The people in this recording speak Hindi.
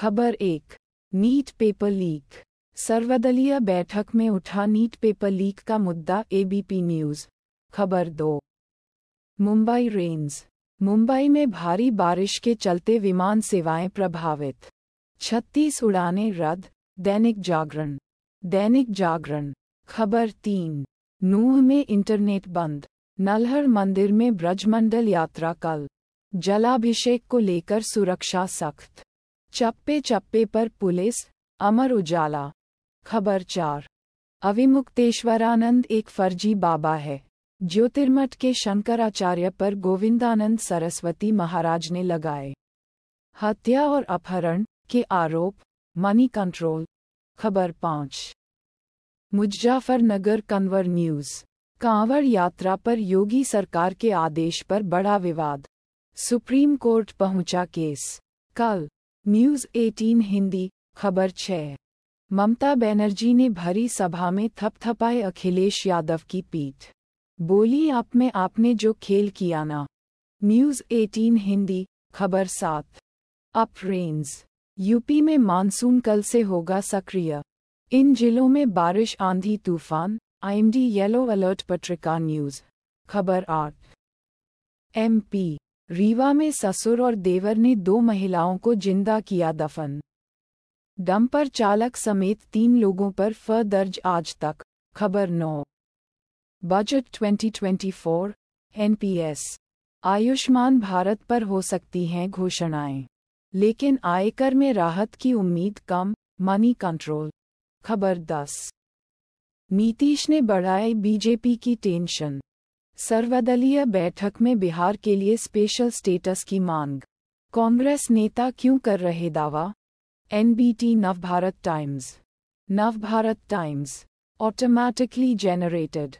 खबर एक नीट पेपर लीक सर्वदलीय बैठक में उठा नीट पेपर लीक का मुद्दा एबीपी न्यूज खबर दो मुंबई रेंज मुंबई में भारी बारिश के चलते विमान सेवाएं प्रभावित छत्तीस उड़ाने रद्द दैनिक जागरण दैनिक जागरण खबर तीन नूह में इंटरनेट बंद नलहर मंदिर में ब्रजमंडल यात्रा कल जलाभिषेक को लेकर सुरक्षा सख्त चप्पे चप्पे पर पुलिस अमर उजाला खबर चार अविमुक्तेश्वरानंद एक फर्जी बाबा है ज्योतिर्मठ के शंकराचार्य पर गोविंदानंद सरस्वती महाराज ने लगाए हत्या और अपहरण के आरोप मनी कंट्रोल खबर पाँच मुजफ्फरनगर कन्वर न्यूज़ कांवड़ यात्रा पर योगी सरकार के आदेश पर बड़ा विवाद सुप्रीम कोर्ट पहुंचा केस कल न्यूज 18 हिंदी खबर छः ममता बनर्जी ने भरी सभा में थपथपाए अखिलेश यादव की पीठ बोली आप में आपने जो खेल किया ना न्यूज 18 हिंदी खबर सात अप रेंज यूपी में मानसून कल से होगा सक्रिय इन जिलों में बारिश आंधी तूफान IMD yellow alert Patrika news खबर आठ एमपी रीवा में ससुर और देवर ने दो महिलाओं को जिंदा किया दफन डंपर चालक समेत तीन लोगों पर फ दर्ज आज तक खबर नौ बजट 2024 एनपीएस आयुष्मान भारत पर हो सकती हैं घोषणाएं लेकिन आयकर में राहत की उम्मीद कम मनी कंट्रोल खबर 10 नीतीश ने बढ़ाई बीजेपी की टेंशन सर्वदलीय बैठक में बिहार के लिए स्पेशल स्टेटस की मांग कांग्रेस नेता क्यों कर रहे दावा NBT Navbharat Times Navbharat Times automatically generated